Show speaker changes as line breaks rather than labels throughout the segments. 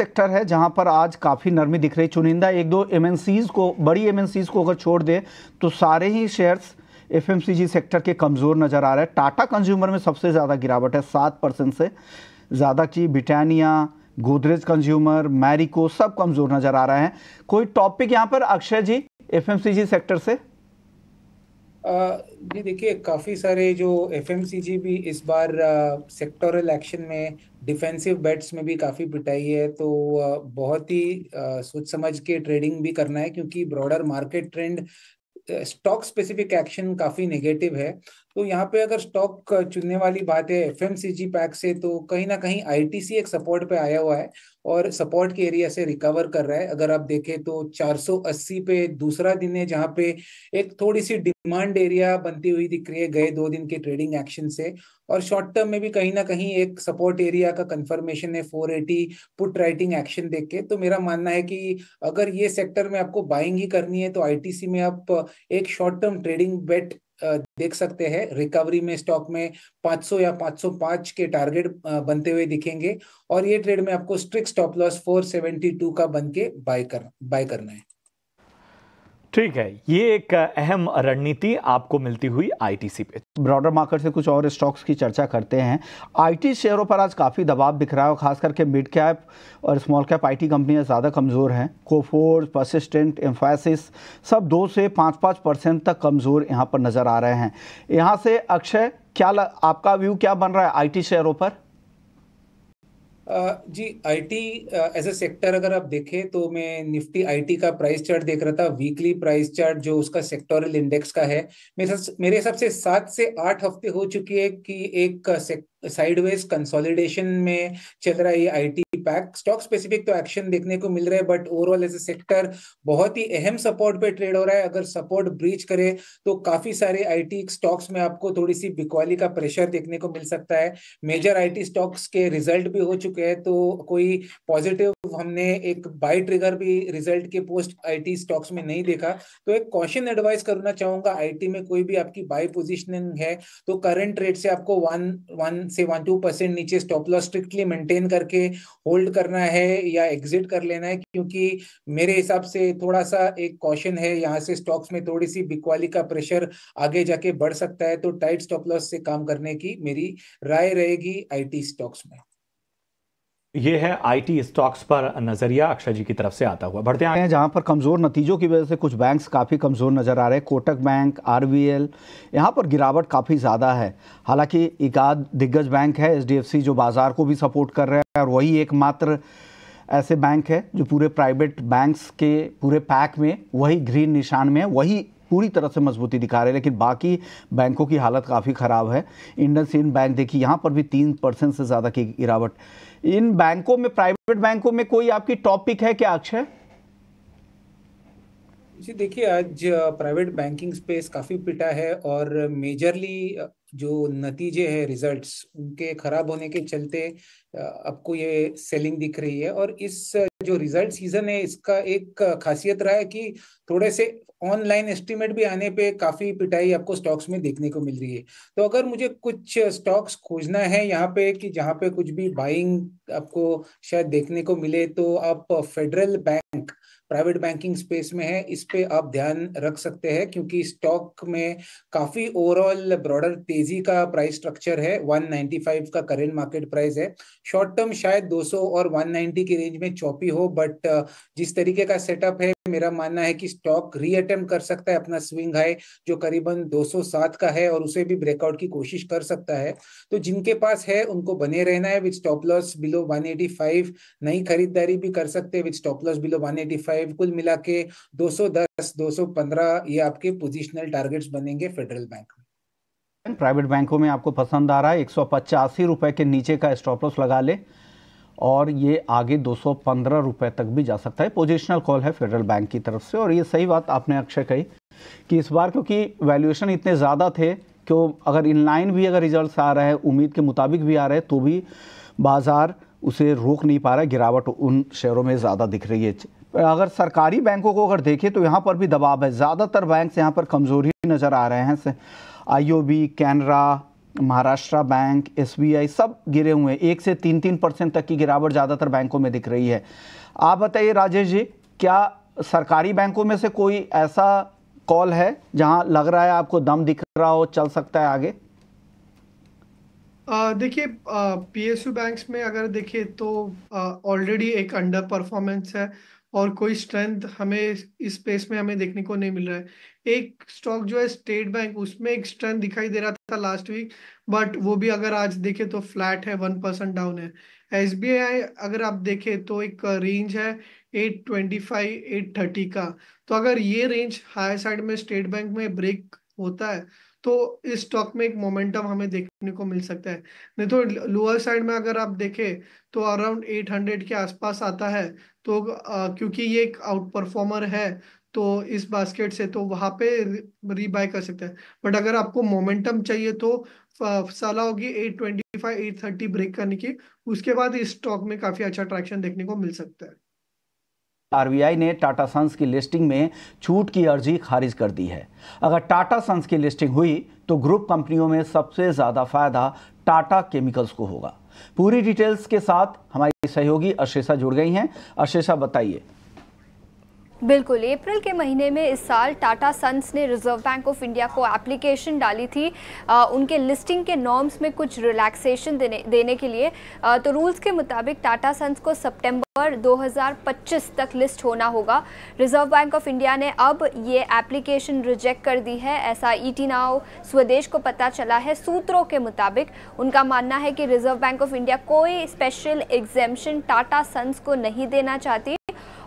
sector है जहां पर आज काफ़ी नरमी दिख रही चुनिंदा एक दो एमएनसीज को बड़ी एमएनसीज को अगर छोड़ दें तो सारे ही शेयर्स एफएमसीजी सेक्टर के कमज़ोर नज़र आ रहे हैं टाटा कंज्यूमर में सबसे ज़्यादा गिरावट है सात परसेंट से ज़्यादा की ब्रिटानिया गोदरेज कंज्यूमर मैरिको सब कमज़ोर नज़र आ रहे हैं कोई टॉपिक यहाँ पर अक्षय जी एफ सेक्टर से
जी देखिए काफ़ी सारे जो एफ भी इस बार सेक्टोरल एक्शन में डिफेंसिव बेट्स में भी काफ़ी पिटाई है तो बहुत ही सोच समझ के ट्रेडिंग भी करना है क्योंकि broader market trend stock specific action काफ़ी नेगेटिव है तो यहाँ पे अगर स्टॉक चुनने वाली बात है F M C G pack से तो कहीं ना कहीं आई टी सी एक सपोर्ट पे आया हुआ है और सपोर्ट के एरिया से रिकवर कर रहा है अगर आप देखें तो 480 पे दूसरा दिन है जहाँ पे एक थोड़ी सी डिमांड एरिया बनती हुई दिख रही है गए दो दिन के ट्रेडिंग एक्शन से और शॉर्ट टर्म में भी कहीं ना कहीं एक सपोर्ट एरिया का कंफर्मेशन है एटी पुट राइटिंग एक्शन देख के तो मेरा मानना है कि अगर ये सेक्टर में आपको बाइंग ही करनी है तो आई में आप एक शॉर्ट टर्म ट्रेडिंग बेट देख सकते हैं रिकवरी में स्टॉक में 500 या 505 के टारगेट बनते हुए दिखेंगे और ये ट्रेड में आपको स्ट्रिक्ट स्टॉप लॉस 472 का बन के बाय कर बाय करना है
ठीक है
ये एक अहम रणनीति आपको मिलती हुई आईटीसी पे ब्रॉडर मार्केट से कुछ और स्टॉक्स की चर्चा करते हैं आईटी शेयरों पर आज काफ़ी दबाव दिख रहा है और खास करके मिड कैप और स्मॉल कैप आईटी कंपनियां ज़्यादा कमज़ोर हैं कोफोर्स परसिस्टेंट एम्फासिस सब दो से पाँच पाँच परसेंट तक कमज़ोर यहाँ पर नज़र आ रहे हैं यहाँ से अक्षय क्या ल, आपका व्यू क्या बन रहा है आई शेयरों पर
जी आईटी एज ए सेक्टर अगर आप देखें तो मैं निफ्टी आईटी का प्राइस चार्ट देख रहा था वीकली प्राइस चार्ट जो उसका सेक्टोरल इंडेक्स का है मेरे हिसाब से सात से आठ हफ्ते हो चुके हैं कि एक सेक्टर साइडवेज कंसोलिडेशन में चल रहा है आई आईटी पैक स्टॉक स्पेसिफिक तो एक्शन देखने को मिल रहा है but overall as a sector बहुत ही अहम सपोर्ट पे ट्रेड हो रहा है अगर सपोर्ट ब्रीच करे तो काफी सारे आईटी स्टॉक्स में आपको थोड़ी सी बिकवाली का प्रेशर देखने को मिल सकता है मेजर आईटी स्टॉक्स के रिजल्ट भी हो चुके हैं तो कोई पॉजिटिव हमने एक बाई ट्रिगर भी रिजल्ट के पोस्ट आईटी स्टॉक्स में नहीं देखा तो एक क्वेश्चन एडवाइस करना चाहूंगा आईटी में कोई भी आपकी बाई पोजिशनिंग है तो करंट रेट से आपको वन वन से वन टू परसेंट नीचे स्टॉप लॉस स्ट्रिक्टली मेंटेन करके होल्ड करना है या एग्जिट कर लेना है क्योंकि मेरे हिसाब से थोड़ा सा एक कॉशन है यहाँ से स्टॉक्स में थोड़ी सी बिकवाली का प्रेशर आगे जाके बढ़ सकता है तो टाइट स्टॉप लॉस से काम करने की मेरी राय रहेगी आईटी स्टॉक्स में
ये है आईटी स्टॉक्स पर नजरिया अक्षय जी की तरफ से आता हुआ बढ़ते हैं जहां पर कमजोर नतीजों की वजह से कुछ बैंक्स काफ़ी कमज़ोर नज़र आ रहे हैं कोटक बैंक आरबीएल यहां पर गिरावट काफ़ी ज़्यादा है हालांकि एक आध दिग्गज बैंक है एच जो बाजार को भी सपोर्ट कर रहा है और वही एकमात्र ऐसे बैंक है जो पूरे प्राइवेट बैंक्स के पूरे पैक में वही ग्रीन निशान में वही पूरी तरह से मजबूती दिखा रहे हैं लेकिन बाकी बैंकों की हालत काफ़ी ख़राब है इंडसिंड बैंक देखिए यहाँ पर भी तीन परसेंट से ज़्यादा की गिरावट इन बैंकों में प्राइवेट बैंकों में कोई आपकी टॉपिक है क्या अक्षय
जी देखिए आज प्राइवेट बैंकिंग स्पेस काफ़ी पिटा है और मेजरली जो नतीजे हैं रिजल्ट्स उनके खराब होने के चलते आपको ये सेलिंग दिख रही है और इस जो रिजल्ट सीजन है इसका एक खासियत रहा है कि थोड़े से ऑनलाइन एस्टिमेट भी आने पे काफी पिटाई आपको स्टॉक्स में देखने को मिल रही है तो अगर मुझे कुछ स्टॉक्स खोजना है यहाँ पे कि जहाँ पे कुछ भी बाइंग आपको शायद देखने को मिले तो आप Federal Bank private banking space में है इस पे आप ध्यान रख सकते हैं क्योंकि स्टॉक में काफी ओवरऑल ब्रॉडर तेजी का प्राइस स्ट्रक्चर है 195 का करेंट मार्केट प्राइस है शॉर्ट टर्म शायद 200 और 190 की रेंज में चौपी हो बट जिस तरीके का सेटअप है मेरा मानना है कि स्टॉक रीअटेम्प कर सकता है अपना स्विंग हाई जो करीबन 207 का है और उसे भी ब्रेकआउट की कोशिश कर सकता है तो जिनके पास है उनको बने रहना है with stop loss below 185 eighty five नई खरीदारी भी कर सकते हैं विद स्टॉप लॉस बिलो 185 कुल मिला के दो 215 ये आपके पोजिशनल टारगेट्स बनेंगे फेडरल बैंक
प्राइवेट बैंकों में आपको पसंद आ रहा है एक रुपए के नीचे का स्टॉप लॉस लगा ले और ये आगे 215 रुपए तक भी जा सकता है पोजिशनल कॉल है फेडरल बैंक की तरफ से और ये सही बात आपने अक्षय कही कि इस बार क्योंकि वैल्यूएशन इतने ज़्यादा थे कि अगर इनलाइन भी अगर रिजल्ट आ रहा है उम्मीद के मुताबिक भी आ रहे हैं तो भी बाज़ार उसे रोक नहीं पा रहा है गिरावट उन शेयरों में ज़्यादा दिख रही है अगर सरकारी बैंकों को अगर देखें तो यहाँ पर भी दबाव है ज़्यादातर बैंक यहाँ पर कमज़ोरी नज़र आ रहे हैं I O B Canara Maharashtra Bank SBI सब गिरे हुए हैं एक से तीन तीन परसेंट तक की गिरावट ज़्यादातर बैंकों में दिख रही है आप बताइए राजेश जी क्या सरकारी बैंकों में से कोई ऐसा कॉल है जहां लग रहा है आपको दम दिख रहा हो चल सकता है आगे
देखिए पीएसयू बैंक्स में अगर देखिए तो ऑलरेडी एक अंडर परफॉर्मेंस है और कोई स्ट्रेंथ हमें इस स्पेस में हमें देखने को नहीं मिल रहा है एक स्टॉक जो है स्टेट बैंक उसमें एक स्ट्रेंथ दिखाई दे रहा था लास्ट वीक बट वो भी अगर आज देखें तो फ्लैट है वन परसेंट डाउन है एस अगर आप देखें तो एक रेंज है eight twenty five eight thirty का तो अगर ये रेंज हायर साइड में स्टेट बैंक में ब्रेक होता है तो इस स्टॉक में एक मोमेंटम हमें देखने को मिल सकता है नहीं तो लोअर साइड में अगर आप देखें तो अराउंड 800 के आसपास आता है तो आ, क्योंकि ये एक आउट परफॉर्मर है तो इस बास्केट से तो वहां पे रीबाय कर सकते हैं बट अगर आपको मोमेंटम चाहिए तो सलाह होगी 825 830 ब्रेक करने की उसके बाद इस स्टॉक में काफी अच्छा ट्रैक्शन देखने को मिल सकता है
आरबीआई ने टाटा सन्स की लिस्टिंग में छूट की अर्जी खारिज कर दी है अगर टाटा सन्स की लिस्टिंग हुई तो ग्रुप कंपनियों में सबसे ज़्यादा फायदा टाटा केमिकल्स को होगा पूरी डिटेल्स के साथ हमारी सहयोगी अशेषा जुड़ गई हैं अशेषा बताइए
बिल्कुल अप्रैल के महीने में इस साल टाटा सन्स ने रिजर्व बैंक ऑफ इंडिया को एप्लीकेशन डाली थी आ, उनके लिस्टिंग के नॉर्म्स में कुछ रिलैक्सेशन देने देने के लिए आ, तो रूल्स के मुताबिक टाटा सन्स को सितंबर 2025 तक लिस्ट होना होगा रिजर्व बैंक ऑफ इंडिया ने अब ये एप्लीकेशन रिजेक्ट कर दी है ऐसा ई e नाव स्वदेश को पता चला है सूत्रों के मुताबिक उनका मानना है कि रिजर्व बैंक ऑफ इंडिया कोई स्पेशल एग्जेम्पन टाटा सन्स को नहीं देना चाहती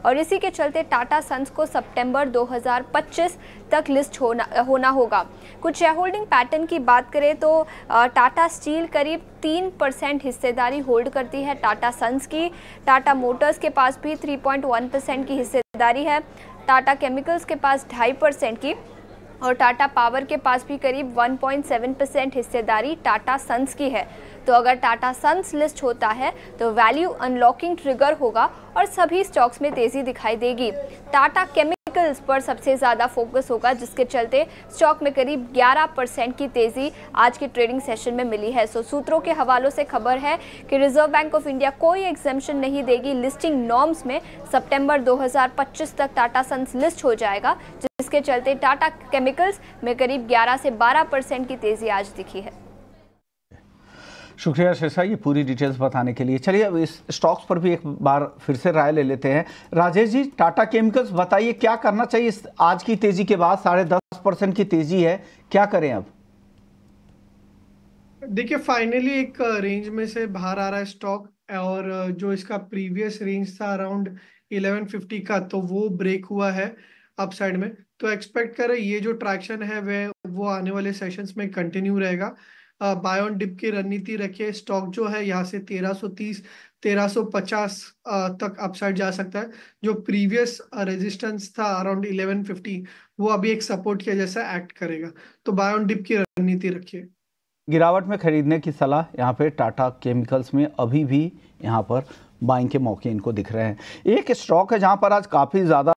और इसी के चलते टाटा सन्स को सितंबर 2025 तक लिस्ट होना होना होगा कुछ शेयर होल्डिंग पैटर्न की बात करें तो टाटा स्टील करीब तीन परसेंट हिस्सेदारी होल्ड करती है टाटा सन्स की टाटा मोटर्स के पास भी थ्री परसेंट की हिस्सेदारी है टाटा केमिकल्स के पास ढाई परसेंट की और टाटा पावर के पास भी करीब 1.7 परसेंट हिस्सेदारी टाटा सन्स की है तो अगर टाटा सन्स लिस्ट होता है तो वैल्यू अनलॉकिंग ट्रिगर होगा और सभी स्टॉक्स में तेज़ी दिखाई देगी टाटा केमिकल आर्टिकल्स पर सबसे ज़्यादा फोकस होगा जिसके चलते स्टॉक में करीब 11 परसेंट की तेज़ी आज के ट्रेडिंग सेशन में मिली है सो सूत्रों के हवालों से खबर है कि रिजर्व बैंक ऑफ इंडिया कोई एग्जेम्शन नहीं देगी लिस्टिंग नॉर्म्स में सितंबर 2025 तक टाटा सन्स लिस्ट हो जाएगा जिसके चलते टाटा केमिकल्स में करीब ग्यारह से बारह परसेंट की तेज़ी आज दिखी है
शुक्रिया शेषा ये पूरी डिटेल्स बताने के लिए चलिए अब इस स्टॉक्स पर भी एक बार फिर से राय ले लेते हैं राजेश जी टाटा केमिकल्स बताइए क्या करना चाहिए इस आज की तेजी के बाद साढ़े दस परसेंट की तेजी है क्या करें अब
देखिए फाइनली एक रेंज में से बाहर आ रहा है स्टॉक और जो इसका प्रीवियस रेंज था अराउंड इलेवन का तो वो ब्रेक हुआ है अपसाइड में तो एक्सपेक्ट करें ये जो ट्रैक्शन है वह वो आने वाले सेशंस में कंटिन्यू रहेगा बाय ऑन डिप की रणनीति रखिए स्टॉक जो है यहाँ से 1330 1350 तक अपसाइड जा सकता है जो प्रीवियस रेजिस्टेंस था अराउंड 1150 वो अभी एक सपोर्ट के जैसा एक्ट करेगा तो बाय ऑन डिप की रणनीति रखिए
गिरावट में खरीदने की सलाह यहाँ पे टाटा केमिकल्स में अभी भी यहाँ पर बाइंग के मौके इनको दिख रहे हैं एक स्टॉक है जहाँ पर आज काफ़ी ज़्यादा